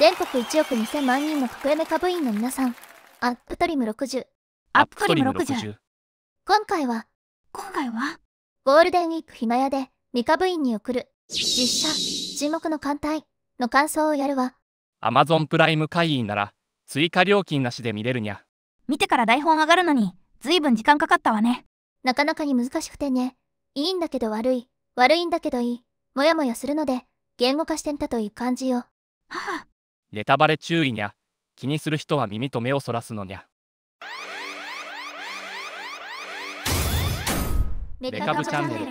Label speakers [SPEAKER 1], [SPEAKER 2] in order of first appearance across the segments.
[SPEAKER 1] 全国1億2000万人の福山株員の皆さん、アップトリム60。アップトリム 60, 今回は、今回はゴールデンウィーク暇屋で、未カ部員に送る、実写、沈黙の艦隊の感想をやるわ。
[SPEAKER 2] Amazon プライム会員なら、追加料金なしで見れるにゃ。
[SPEAKER 1] 見てから台本上がるのに、ずいぶん時間かかったわね。なかなかに難しくてね、いいんだけど悪い、悪いんだけどいい、もやもやするので、言語化してみたという感じよ。は
[SPEAKER 2] あ、ネタバレ注意にゃ。気にする人は耳と目をそらすのにゃ。メカブチャンネル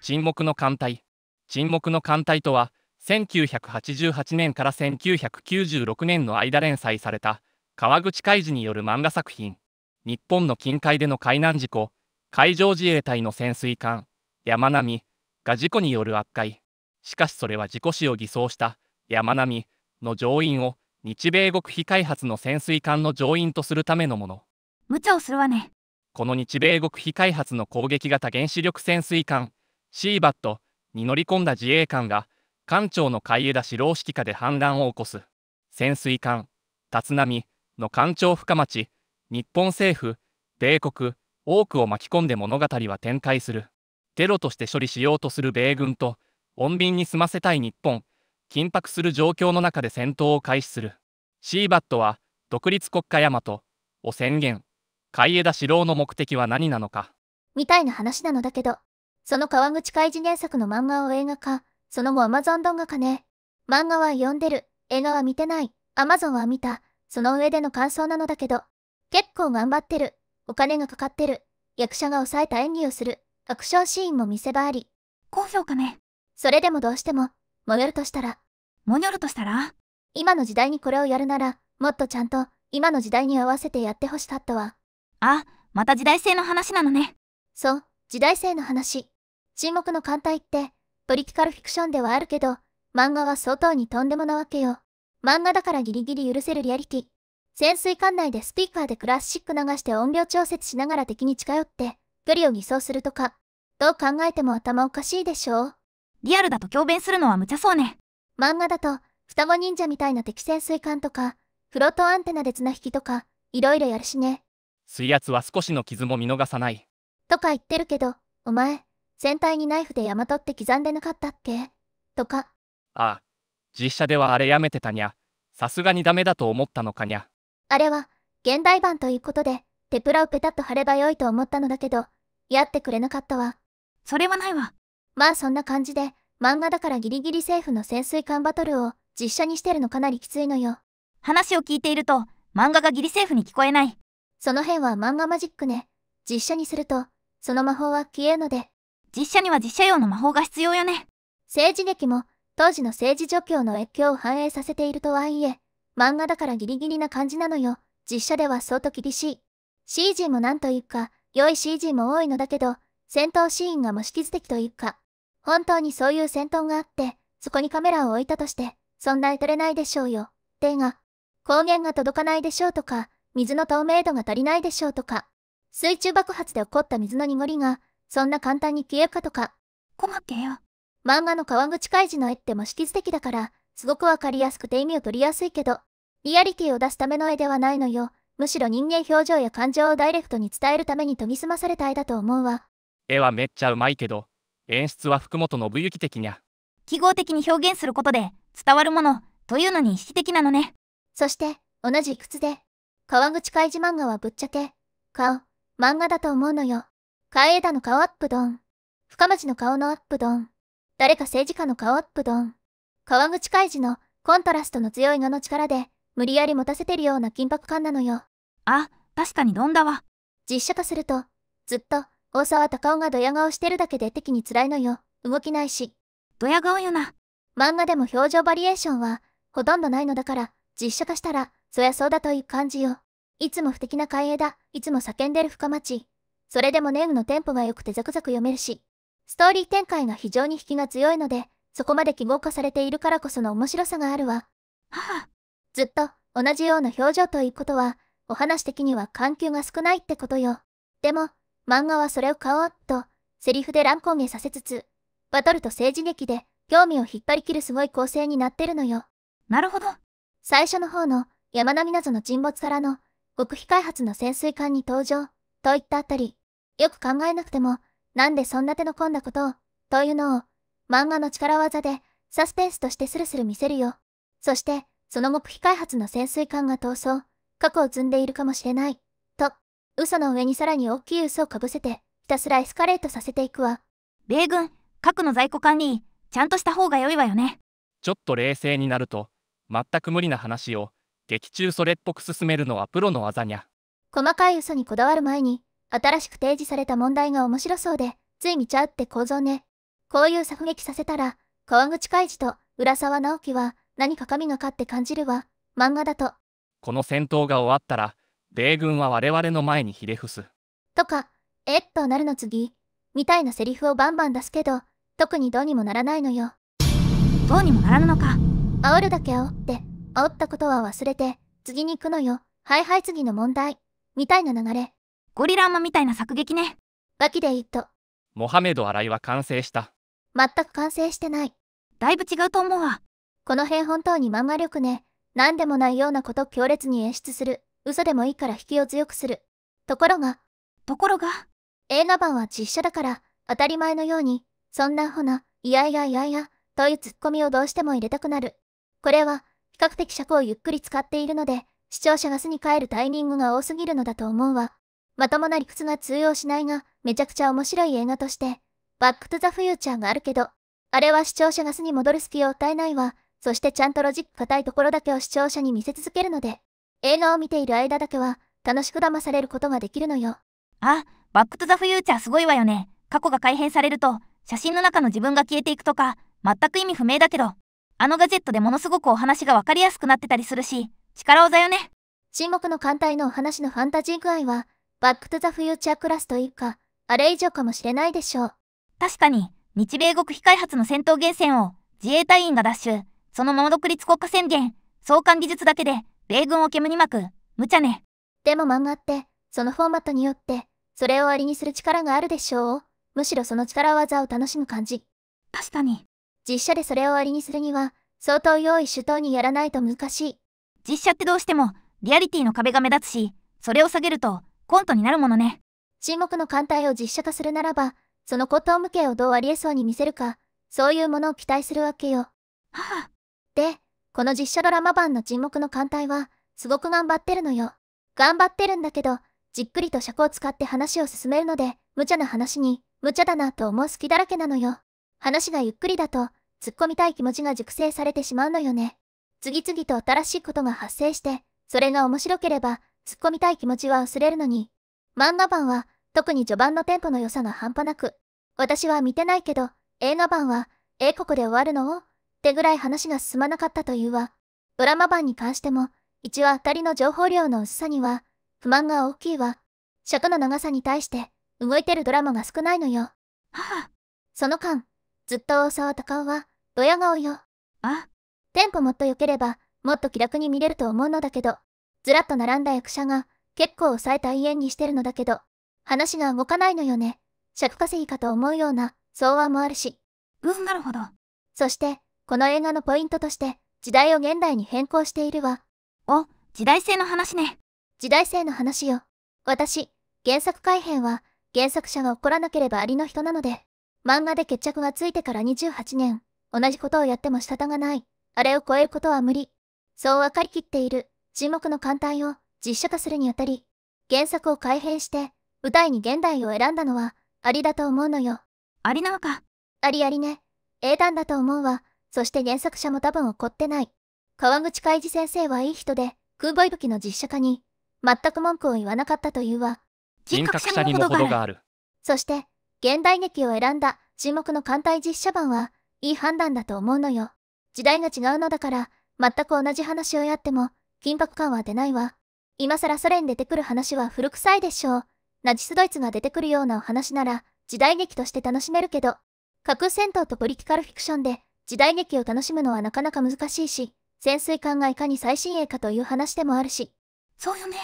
[SPEAKER 2] 沈黙の艦隊沈黙の艦隊とは1988年から1996年の間連載された川口海事による漫画作品日本の近海での海難事故海上自衛隊の潜水艦山みが事故による悪海しかしそれは自己死を偽装した山並みの乗員を日米極秘開発の潜水艦の乗員とするためのもの
[SPEAKER 1] 無茶をするわね
[SPEAKER 2] この日米極秘開発の攻撃型原子力潜水艦シーバットに乗り込んだ自衛官が艦長の海江田四郎指揮下で反乱を起こす潜水艦立浪の艦長深町日本政府米国多くを巻き込んで物語は展開するテロとして処理しようとする米軍と穏便に済ませたい日本緊迫する状況の中で戦闘を開始するシーバットは独立国家大和を宣言海江田四郎の目的は何なのか
[SPEAKER 1] みたいな話なのだけどその川口海事原作の漫画を映画化その後 Amazon 動画化ね漫画は読んでる映画は見てない Amazon は見たその上での感想なのだけど結構頑張ってるお金がかかってる役者が抑えた演技をするアクションシーンも見せ場あり高評価ねそれでもどうしても、もよるとしたら。もよるとしたら今の時代にこれをやるなら、もっとちゃんと、今の時代に合わせてやってほしかったわ。あ、また時代性の話なのね。そう、時代性の話。沈黙の艦隊って、ポリティカルフィクションではあるけど、漫画は相当にとんでもなわけよ。漫画だからギリギリ許せるリアリティ。潜水艦内でスピーカーでクラシック流して音量調節しながら敵に近寄って、距離を偽装するとか。どう考えても頭おかしいでしょう。リアルだと強弁するのは無茶そうね。漫画だと、双子忍者みたいな敵潜水艦とか、フロントアンテナで綱引きとか、いろいろやるしね。
[SPEAKER 2] 水圧は少しの傷も見逃さない。
[SPEAKER 1] とか言ってるけど、お前、船体にナイフで山取って刻んでなかったっけとか。
[SPEAKER 2] ああ、実写ではあれやめてたにゃ。さすがにダメだと思ったのかにゃ。
[SPEAKER 1] あれは、現代版ということで、テプラをペタッと貼ればよいと思ったのだけど、やってくれなかったわ。それはないわ。まあそんな感じで、漫画だからギリギリ政府の潜水艦バトルを実写にしてるのかなりきついのよ。話を聞いていると、漫画がギリセーフに聞こえない。その辺は漫画マジックね。実写にすると、その魔法は消えるので。実写には実写用の魔法が必要よね。政治劇も、当時の政治状況の越境を反映させているとはいえ、漫画だからギリギリな感じなのよ。実写では相当厳しい。CG もなんというか、良い CG も多いのだけど、戦闘シーンが模式図的というか、本当にそういう戦闘があって、そこにカメラを置いたとして、そんな至れないでしょうよ。てが、光源が届かないでしょうとか、水の透明度が足りないでしょうとか、水中爆発で起こった水の濁りが、そんな簡単に消えるかとか。困ってよ。漫画の川口海事の絵って模式図的だから、すごくわかりやすくて意味を取りやすいけど、リアリティを出すための絵ではないのよ。むしろ人間表情や感情をダイレクトに伝えるために研ぎ澄まされた絵だと思うわ。
[SPEAKER 2] 絵はめっちゃうまいけど演出は福本信之的にゃ
[SPEAKER 1] 記号的に表現することで伝わるものというのに意識的なのねそして同じ靴で川口海示漫画はぶっちゃけ顔漫画だと思うのよ海枝の顔アップドン深町の顔のアップドン誰か政治家の顔アップドン川口海示のコントラストの強い画の力で無理やり持たせてるような緊迫感なのよあ確かにドンだわ実写化するとずっと大沢たかおがドヤ顔してるだけで敵に辛いのよ。動きないし。ドヤ顔よな。漫画でも表情バリエーションは、ほとんどないのだから、実写化したら、そやそうだという感じよ。いつも不敵な海江だ、いつも叫んでる深町。それでもネームのテンポが良くてザクザク読めるし、ストーリー展開が非常に引きが強いので、そこまで記号化されているからこその面白さがあるわ。はずっと、同じような表情ということは、お話的には緩急が少ないってことよ。でも、漫画はそれを買おうと、セリフで乱高下させつつ、バトルと政治劇で興味を引っ張り切るすごい構成になってるのよ。なるほど。最初の方の山並み謎の沈没からの極秘開発の潜水艦に登場といったあたり、よく考えなくても、なんでそんな手の込んだことを、というのを、漫画の力技でサスペンスとしてスルスル見せるよ。そして、その極秘開発の潜水艦が逃走、過去を積んでいるかもしれない。嘘の上にさらに大きい嘘をかぶせて、ひたすらエスカレートさせていくわ。米軍、核の在庫管理、ちゃんとした方が良いわよね。
[SPEAKER 2] ちょっと冷静になると、全く無理な話を、劇中それっぽく進めるのはプロの技にゃ。
[SPEAKER 1] 細かい嘘にこだわる前に、新しく提示された問題が面白そうで、つい見ちゃうって構造ね。こういう作劇させたら、川口海二と浦沢直樹は何か神がかって感じるわ、漫画だと。
[SPEAKER 2] この戦闘が終わったら、米軍は我々の前にひれ伏す。
[SPEAKER 1] とか、えっとなるの次、みたいなセリフをバンバン出すけど、特にどうにもならないのよ。どうにもならぬのか。煽るだけ煽って、煽ったことは忘れて、次に行くのよ。はいはい次の問題。みたいな流れ。ゴリラマみたいな作撃ね。バキで言っと。
[SPEAKER 2] モハメド・アライは完成した。
[SPEAKER 1] 全く完成してない。だいぶ違うと思うわ。この辺本当に漫画力ね。何でもないようなこと強烈に演出する。嘘でもいいから引きを強くする。ところが、ところが、映画版は実写だから、当たり前のように、そんなほな、いやいやいやいや、というツッコミをどうしても入れたくなる。これは、比較的尺をゆっくり使っているので、視聴者が巣に帰るタイミングが多すぎるのだと思うわ。まともな理屈が通用しないが、めちゃくちゃ面白い映画として、バックトゥザフューチャーがあるけど、あれは視聴者が巣に戻る隙を与えないわ、そしてちゃんとロジック硬いところだけを視聴者に見せ続けるので、映画を見ている間だけは楽しく騙されることができるのよ。あ、バックトゥザフューチャーすごいわよね。過去が改変されると、写真の中の自分が消えていくとか、全く意味不明だけど、あのガジェットでものすごくお話がわかりやすくなってたりするし、力技よね。沈黙の艦隊のお話のファンタジー具合は、バックトゥザフューチャークラスというか、あれ以上かもしれないでしょう。確かに、日米国非開発の戦闘源泉を自衛隊員が奪取、そのまま独立国家宣言、相関技術だけで米軍を煙に巻く、無茶ね。でも漫画って、そのフォーマットによって、それをありにする力があるでしょう。むしろその力技を楽しむ感じ。確かに。実写でそれをありにするには、相当用意周到にやらないと難しい。実写ってどうしても、リアリティの壁が目立つし、それを下げると、コントになるものね。沈黙の艦隊を実写化するならば、その骨董無形をどうありえそうに見せるか、そういうものを期待するわけよ。はあ、で、この実写ドラマ版の沈黙の艦隊は、すごく頑張ってるのよ。頑張ってるんだけど、じっくりと尺を使って話を進めるので、無茶な話に、無茶だなと思う隙だらけなのよ。話がゆっくりだと、突っ込みたい気持ちが熟成されてしまうのよね。次々と新しいことが発生して、それが面白ければ、突っ込みたい気持ちは薄れるのに。漫画版は、特に序盤のテンポの良さが半端なく。私は見てないけど、映画版は、英国で終わるのをってぐらい話が進まなかったというわ。ドラマ版に関しても、一話あたりの情報量の薄さには、不満が大きいわ。尺の長さに対して、動いてるドラマが少ないのよ。はあ。その間、ずっと大沢高かは、ドヤ顔よ。あテンポもっと良ければ、もっと気楽に見れると思うのだけど、ずらっと並んだ役者が、結構抑えた言えにしてるのだけど、話が動かないのよね。尺稼ぎかと思うような、相話もあるし。うん、なるほど。そして、この映画のポイントとして時代を現代に変更しているわ。お、時代性の話ね。時代性の話よ。私、原作改編は原作者が怒らなければありの人なので、漫画で決着がついてから28年、同じことをやっても仕方がない。あれを超えることは無理。そう分かりきっている沈黙の艦隊を実写化するにあたり、原作を改編して、舞台に現代を選んだのは、ありだと思うのよ。ありなのか。ありありね。英単だと思うわ。そして原作者も多分怒ってない。川口海二先生はいい人で、空母いぶきの実写化に、全く文句を言わなかったというわ。人格者にも程がある。そして、現代劇を選んだ沈黙の艦隊実写版は、いい判断だと思うのよ。時代が違うのだから、全く同じ話をやっても、緊迫感は出ないわ。今更ソ連出てくる話は古臭いでしょう。ナチスドイツが出てくるようなお話なら、時代劇として楽しめるけど、架空戦闘とポリティカルフィクションで、時代劇を楽しむのはなかなか難しいし、潜水艦がいかに最新鋭かという話でもあるし。そうよね。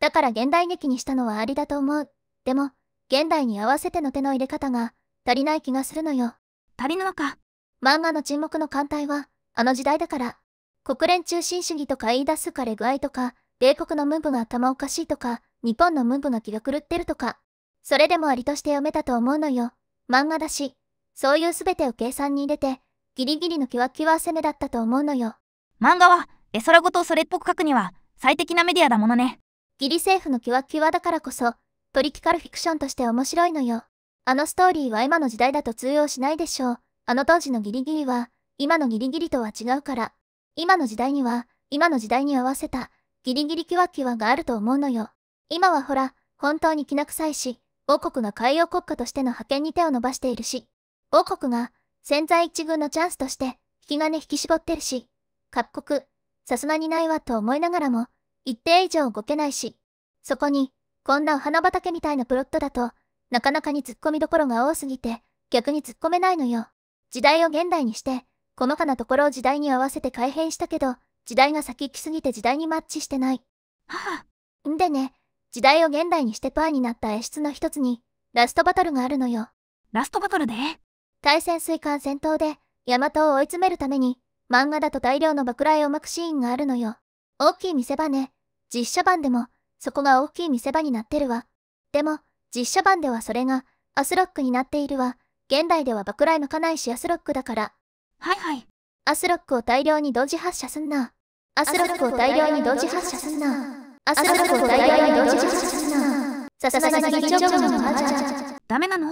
[SPEAKER 1] だから現代劇にしたのはありだと思う。でも、現代に合わせての手の入れ方が足りない気がするのよ。足りぬのか。漫画の沈黙の艦隊は、あの時代だから。国連中心主義とか言い出すかれ具合とか、米国のムーブが頭おかしいとか、日本のムーブが気が狂ってるとか。それでもありとして読めたと思うのよ。漫画だし。そういう全てを計算に入れて、ギリギリのキワキワ攻めだったと思うのよ。漫画は、絵空事をそれっぽく書くには、最適なメディアだものね。ギリ政府のキワキワだからこそ、トリティカルフィクションとして面白いのよ。あのストーリーは今の時代だと通用しないでしょう。あの当時のギリギリは、今のギリギリとは違うから。今の時代には、今の時代に合わせた、ギリギリキワキワがあると思うのよ。今はほら、本当にきな臭いし、王国が海洋国家としての覇権に手を伸ばしているし、王国が潜在一軍のチャンスとして、引き金引き絞ってるし、各国、さすがにないわと思いながらも、一定以上動けないし、そこに、こんなお花畑みたいなプロットだと、なかなかに突っ込みどころが多すぎて、逆に突っ込めないのよ。時代を現代にして、細かなところを時代に合わせて改変したけど、時代が先行きすぎて時代にマッチしてない。はんでね、時代を現代にしてパーになった演出の一つに、ラストバトルがあるのよ。ラストバトルで、ね、対潜水艦戦闘で、ヤマトを追い詰めるために、漫画だと大量の爆雷を巻くシーンがあるのよ。大きい見せ場ね。実写版でも、そこが大きい見せ場になってるわ。でも、実写版ではそれが、アスロックになっているわ。現代では爆雷巻かないしアスロックだから。はいはい。アスロックを大量に同時発射すんな。
[SPEAKER 2] アスロックを大量に同時発射す
[SPEAKER 1] んな。アスロックを大量に同時発射すんな。ささささ緊張感はあダメなの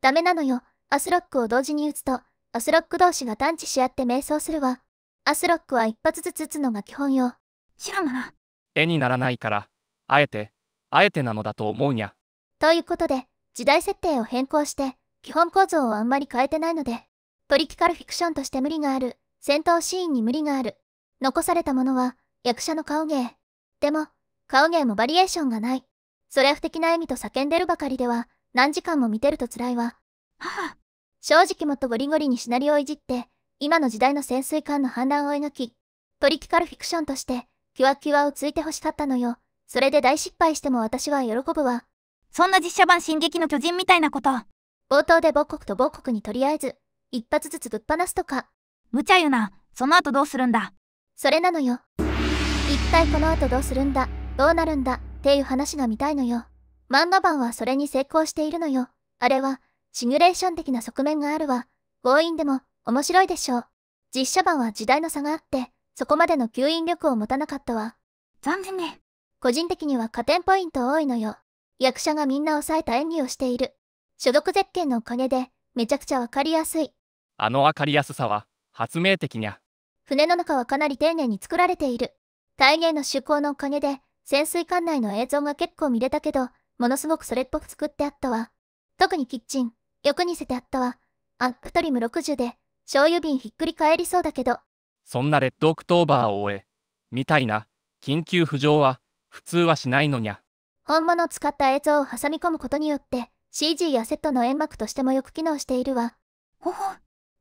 [SPEAKER 1] ダメなのよ。アスロックを同時に打つと、アスロック同士が探知し合って瞑想するわ。アスロックは一発ずつ打つのが基本よ。知らんな。
[SPEAKER 2] 絵にならないから、あえて、あえてなのだと思うにゃ。
[SPEAKER 1] ということで、時代設定を変更して、基本構造をあんまり変えてないので、ポリティカルフィクションとして無理がある、戦闘シーンに無理がある。残されたものは、役者の顔芸。でも、顔芸もバリエーションがない。それ不敵な笑みと叫んでるばかりでは、何時間も見てると辛いわ。はは。正直もっとゴリゴリにシナリオをいじって、今の時代の潜水艦の反乱を描き、トリティカルフィクションとして、キュワキュワをついて欲しかったのよ。それで大失敗しても私は喜ぶわ。そんな実写版進撃の巨人みたいなこと。冒頭で母国と母国にとりあえず、一発ずつぶっ放すとか。無茶言うな。その後どうするんだそれなのよ。一体この後どうするんだどうなるんだっていう話が見たいのよ。漫画版はそれに成功しているのよ。あれは、シミュレーション的な側面があるわ。強引でも面白いでしょう。実写版は時代の差があって、そこまでの吸引力を持たなかったわ。残念ね。個人的には加点ポイント多いのよ。役者がみんな抑えた演技をしている。所属ゼッケンのおかげで、めちゃくちゃわかりやすい。
[SPEAKER 2] あのわかりやすさは、発明的にゃ。
[SPEAKER 1] 船の中はかなり丁寧に作られている。体芸の趣向のおかげで、潜水艦内の映像が結構見れたけど、ものすごくそれっぽく作ってあったわ。特にキッチン、欲にせてあったわ。アップトリム60で、醤油瓶ひっくり返りそうだけど。
[SPEAKER 2] そんなレッドオクトーバーを終え、みたいな、緊急浮上は、普通はしないのにゃ。
[SPEAKER 1] 本物を使った映像を挟み込むことによって、CG やセットの煙幕としてもよく機能しているわ。ほほ。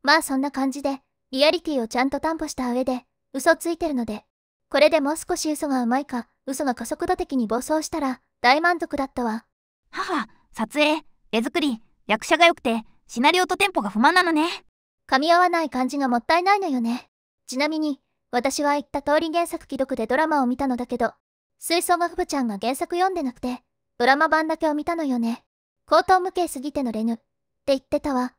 [SPEAKER 1] まあそんな感じで、リアリティをちゃんと担保した上で、嘘ついてるので。これでもう少し嘘がうまいか、嘘が加速度的に暴走したら、大満足だったわ。母、撮影、絵作り、役者が良くて、シナリオとテンポが不満なのね。噛み合わない感じがもったいないのよね。ちなみに、私は言った通り原作既読でドラマを見たのだけど、水槽がふぶちゃんが原作読んでなくて、ドラマ版だけを見たのよね。口頭無形すぎてのレヌって言ってたわ。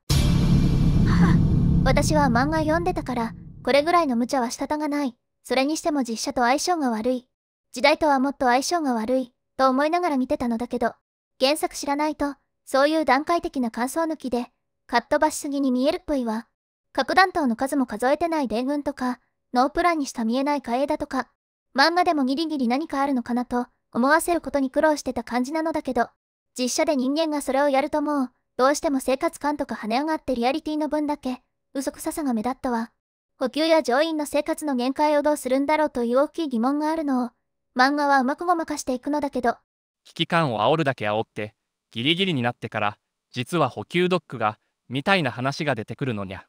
[SPEAKER 1] 私は漫画読んでたから、これぐらいの無茶はしたたがない。それにしても実写と相性が悪い。時代とはもっと相性が悪い、と思いながら見てたのだけど、原作知らないと、そういう段階的な感想抜きで、かっ飛ばしすぎに見えるっぽいわ。核弾頭の数も数えてない米軍とか、ノープランにしか見えない海江だとか、漫画でもギリギリ何かあるのかなと思わせることに苦労してた感じなのだけど、実写で人間がそれをやるともう、どうしても生活感とか跳ね上がってリアリティの分だけ、嘘くささが目立ったわ。補給や乗員の生活の限界をどうするんだろうという大きい疑問があるのを、漫画はうまくごまかしていくのだけど。
[SPEAKER 2] 危機感を煽るだけ煽って、ギリギリになってから実は補給ドックがみたいな話が出てくるのにゃ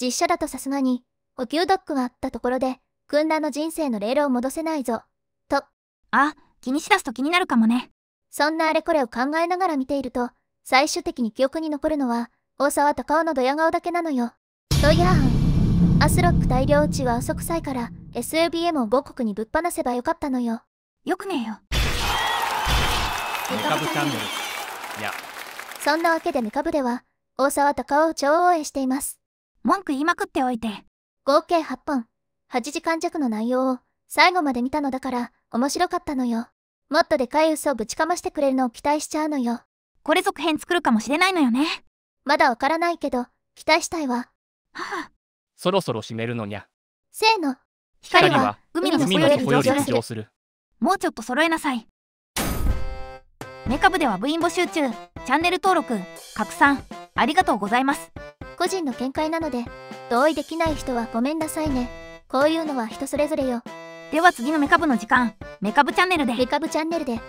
[SPEAKER 1] 実写だとさすがに補給ドックがあったところで訓団の人生のレールを戻せないぞとあ気にしだすと気になるかもねそんなあれこれを考えながら見ていると最終的に記憶に残るのは大沢たかおのドヤ顔だけなのよとやーんアスロック大量打ちは遅くさいから SLBM を5国にぶっ放せばよかったのよよくねえよ
[SPEAKER 2] メカブチャンネル
[SPEAKER 1] そんなわけでミカブでは、大沢たかを超応援しています。文句言いまくっておいて。合計8本、8時間弱の内容を最後まで見たのだから面白かったのよ。もっとでかい嘘をぶちかましてくれるのを期待しちゃうのよ。これ続編作るかもしれないのよね。まだわからないけど、期待したいわ。は
[SPEAKER 2] あ。そろそろ締めるのにゃ。
[SPEAKER 1] せーの。光は海の底より上昇する。もうちょっと揃えなさい。メカ部では部員募集中チャンネル登録拡散ありがとうございます個人の見解なので同意できない人はごめんなさいねこういうのは人それぞれよでは次のメカ部の時間メカ部チャンネルでメカ部チャンネルで